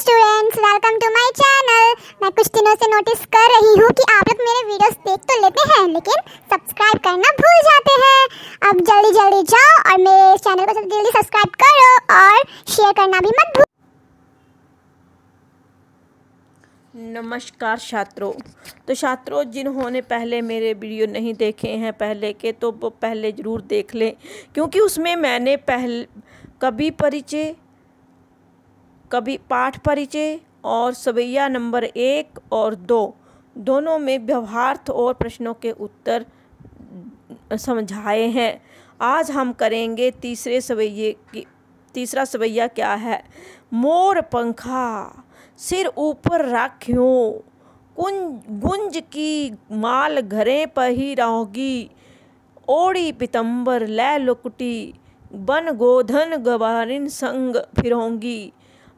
students welcome to my channel मैं कुछ दिनों से नोटिस कर रही हूँ कि आप लोग मेरे वीडियोस देख तो लेते हैं लेकिन सब्सक्राइब करना भूल जाते हैं अब जल्दी जल्दी जाओ और मेरे चैनल को जल्दी जल्दी सब्सक्राइब करो और शेयर करना भी मत भूल नमस्कार छात्रों तो छात्रों जिन्होंने पहले मेरे वीडियो नहीं देखे हैं पहले के तो वो पहले ज़रूर देख लें क्योंकि उसमें मैंने पहले कभी परिचय कभी पाठ परिचय और सवैया नंबर एक और दो दोनों में व्यवहार्थ और प्रश्नों के उत्तर समझाए हैं आज हम करेंगे तीसरे सवैये की तीसरा सवैया क्या है मोर पंखा सिर ऊपर राखियों कुंज गुंज की माल घरे पर ही रहोगी ओड़ी पितंबर लै लुकटी बन गोधन गवारिन संग फिरोंगी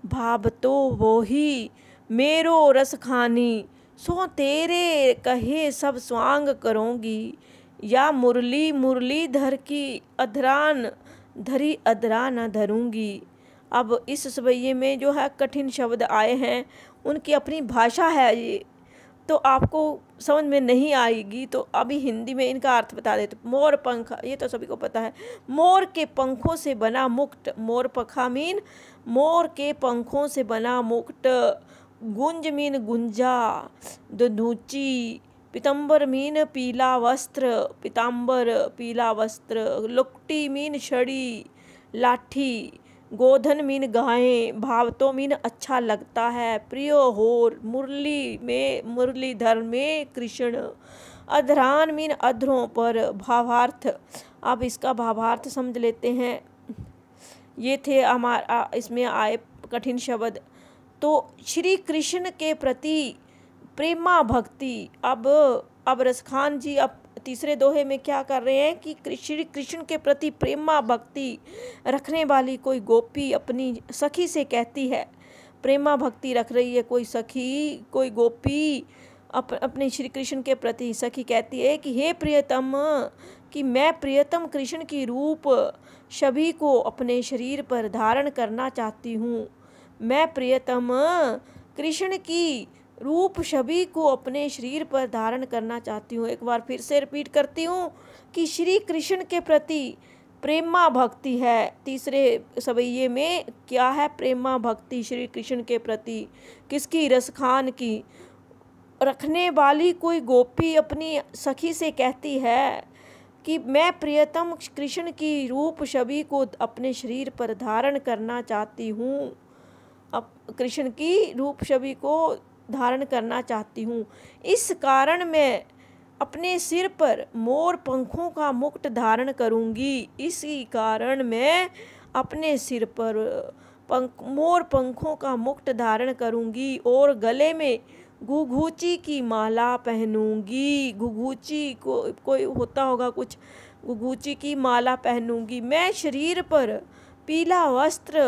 तो वो ही मेरो रस खानी सो तेरे कहे सब स्वांग करूँगी या मुरली मुरली धर की अधरान धरी अधरा न धरूँगी अब इस सवैये में जो है कठिन शब्द आए हैं उनकी अपनी भाषा है ये तो आपको समझ में नहीं आएगी तो अभी हिंदी में इनका अर्थ बता देते मोर पंख ये तो सभी को पता है मोर के पंखों से बना मुक्त मोर पखा मीन मोर के पंखों से बना मुक्त गुंज मीन गुंजा दुची पितंबर मीन पीला वस्त्र पितंबर पीला वस्त्र लुकटी मीन छड़ी लाठी गोधन मीन गाएं तो मीन अच्छा लगता है प्रिय होर मुरली में मुरलीधर में कृष्ण अधरान मीन अधरों पर भावार्थ आप इसका भावार्थ समझ लेते हैं ये थे हमारा इसमें आए कठिन शब्द तो श्री कृष्ण के प्रति प्रेमा भक्ति अब अब रसखान जी अब तीसरे दोहे में क्या कर रहे हैं कि श्री कृष्ण के प्रति प्रेमा भक्ति रखने वाली कोई गोपी अपनी सखी से कहती है प्रेमा भक्ति रख रही है कोई सखी कोई गोपी अप, अपने श्री कृष्ण के प्रति सखी कहती है कि हे प्रियतम कि मैं प्रियतम कृष्ण की रूप सभी को अपने शरीर पर धारण करना चाहती हूँ मैं प्रियतम कृष्ण की रूप छवि को अपने शरीर पर धारण करना चाहती हूँ एक बार फिर से रिपीट करती हूँ कि श्री कृष्ण के प्रति प्रेमा भक्ति है तीसरे सवैये में क्या है प्रेमा भक्ति श्री कृष्ण के प्रति किसकी रसखान की रखने वाली कोई गोपी अपनी सखी से कहती है कि मैं प्रियतम कृष्ण की रूप छवि को अपने शरीर पर धारण करना चाहती हूँ अब कृष्ण की रूप छवि को धारण करना चाहती हूँ इस कारण मैं अपने सिर पर मोर पंखों का मुक्ट धारण करूँगी इसी कारण मैं अपने सिर पर पंख मोर पंखों का मुक्ट धारण करूँगी और गले में घुघूची की माला पहनूंगी घुघूची को कोई होता होगा कुछ घुघूची की माला पहनूंगी मैं शरीर पर पीला वस्त्र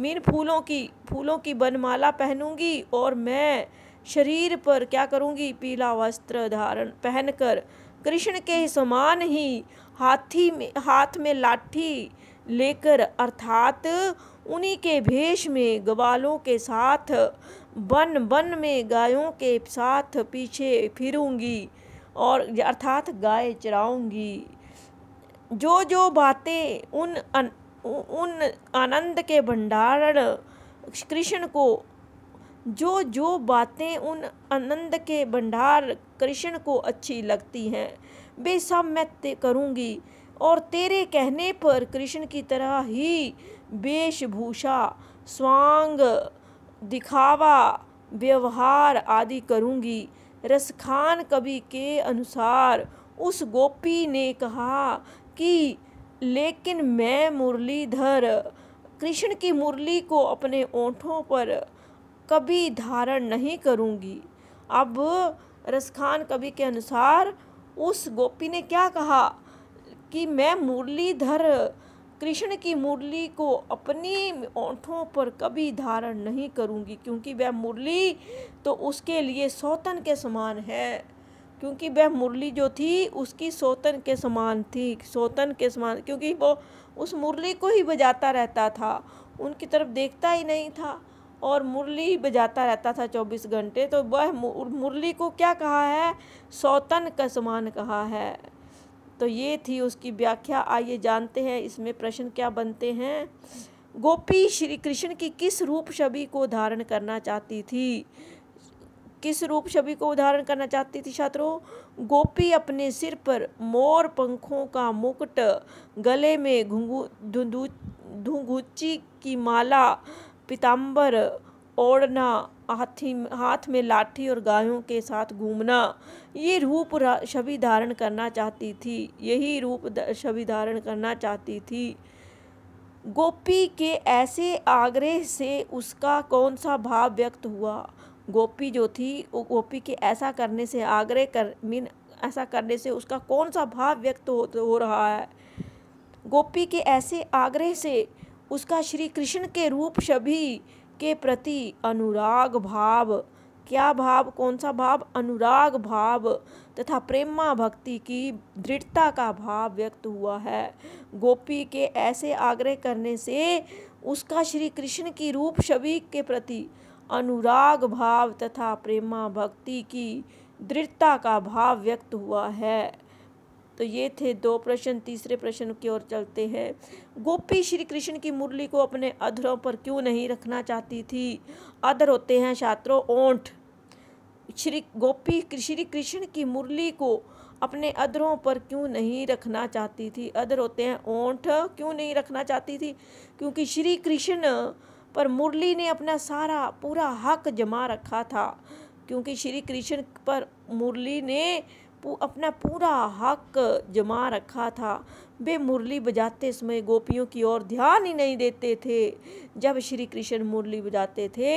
मीन फूलों की फूलों की बनमाला पहनूंगी और मैं शरीर पर क्या करूंगी पीला वस्त्र धारण पहनकर कृष्ण के समान ही हाथी में हाथ में लाठी लेकर अर्थात उन्हीं के भेष में ग्वालों के साथ वन वन में गायों के साथ पीछे फिरूंगी और अर्थात गाय चराऊंगी जो जो बातें उन उन आनंद के भंडार कृष्ण को जो जो बातें उन आनंद के भंडार कृष्ण को अच्छी लगती हैं वे सब मैं करूँगी और तेरे कहने पर कृष्ण की तरह ही वेशभूषा स्वांग दिखावा व्यवहार आदि करूँगी रसखान कवि के अनुसार उस गोपी ने कहा कि लेकिन मैं मुरलीधर कृष्ण की मुरली को अपने ओंठों पर कभी धारण नहीं करूँगी अब रसखान कवि के अनुसार उस गोपी ने क्या कहा कि मैं मुरलीधर कृष्ण की मुरली को अपनी ओंठों पर कभी धारण नहीं करूँगी क्योंकि वह मुरली तो उसके लिए सौतन के समान है क्योंकि वह मुरली जो थी उसकी सोतन के समान थी सोतन के समान क्योंकि वो उस मुरली को ही बजाता रहता था उनकी तरफ देखता ही नहीं था और मुरली बजाता रहता था चौबीस घंटे तो वह मुरली को क्या कहा है सौतन का समान कहा है तो ये थी उसकी व्याख्या आइए जानते हैं इसमें प्रश्न क्या बनते हैं गोपी श्री कृष्ण की किस रूप छवि को धारण करना चाहती थी किस रूप छवि को उदाहरण करना चाहती थी छात्रों गोपी अपने सिर पर मोर पंखों का मुकुट गले में घुंगू धुंगुची की माला पिताम्बर ओढ़ना हाथी हाथ में लाठी और गायों के साथ घूमना ये रूप छवि धारण करना चाहती थी यही रूप छवि धारण करना चाहती थी गोपी के ऐसे आग्रह से उसका कौन सा भाव व्यक्त हुआ गोपी जो थी वो गोपी के ऐसा करने से आग्रह कर मीन ऐसा करने से उसका कौन सा भाव व्यक्त हो, तो हो रहा है गोपी के ऐसे आग्रह से उसका श्री कृष्ण के रूप सभी के प्रति अनुराग भाव क्या भाव कौन सा भाव अनुराग भाव तथा प्रेमा भक्ति की दृढ़ता का भाव व्यक्त हुआ है गोपी के ऐसे आग्रह करने से उसका श्री कृष्ण की रूप छवि के प्रति अनुराग भाव तथा प्रेमा भक्ति की दृढ़ता का भाव व्यक्त हुआ है तो ये थे दो प्रश्न तीसरे प्रश्न की ओर चलते हैं गोपी श्री कृष्ण की मुरली को अपने अधरों पर क्यों नहीं रखना चाहती थी अधर होते हैं छात्रों ओंठ श्री गोपी श्री कृष्ण की मुरली को अपने अधरों पर क्यों नहीं रखना चाहती थी अधर होते हैं ओंठ क्यों नहीं रखना चाहती थी क्योंकि श्री कृष्ण पर मुरली ने अपना सारा पूरा हक जमा रखा था क्योंकि श्री कृष्ण पर मुरली ने अपना पूरा हक जमा रखा था वे मुरली बजाते समय गोपियों की ओर ध्यान ही नहीं देते थे जब श्री कृष्ण मुरली बजाते थे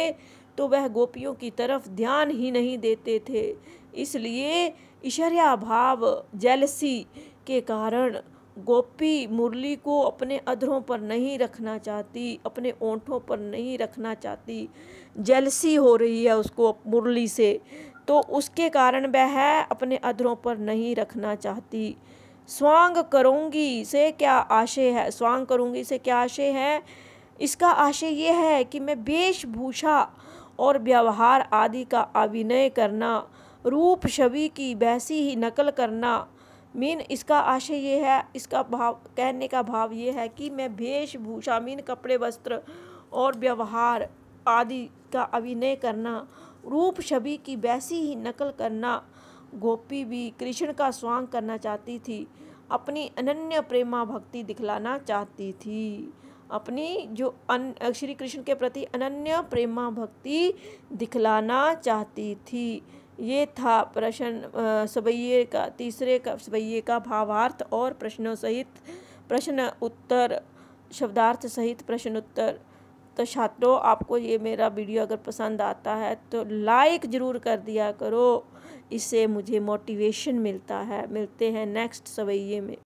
तो वह गोपियों की तरफ ध्यान ही नहीं देते थे इसलिए ईश्वर्या भाव जेलसी के कारण गोपी मुरली को अपने अधरों पर नहीं रखना चाहती अपने ओंठों पर नहीं रखना चाहती जलसी हो रही है उसको मुरली से तो उसके कारण वह अपने अधरों पर नहीं रखना चाहती स्वांग करूँगी से क्या आशय है स्वांग करूँगी से क्या आशय है इसका आशय यह है कि मैं वेशभूषा और व्यवहार आदि का अभिनय करना रूप छवि की वैसी ही नकल करना मीन इसका आशय ये है इसका भाव कहने का भाव ये है कि मैं वेशभूषा मीन कपड़े वस्त्र और व्यवहार आदि का अभिनय करना रूप छवि की वैसी ही नकल करना गोपी भी कृष्ण का स्वांग करना चाहती थी अपनी अनन्य प्रेमा भक्ति दिखलाना चाहती थी अपनी जो अन श्री कृष्ण के प्रति अनन्य प्रेमा भक्ति दिखलाना चाहती थी ये था प्रश्न सवैये का तीसरे का सवैये का भावार्थ और प्रश्नों सहित प्रश्न उत्तर शब्दार्थ सहित प्रश्न उत्तर तो छात्रों आपको ये मेरा वीडियो अगर पसंद आता है तो लाइक ज़रूर कर दिया करो इससे मुझे मोटिवेशन मिलता है मिलते हैं नेक्स्ट सवैये में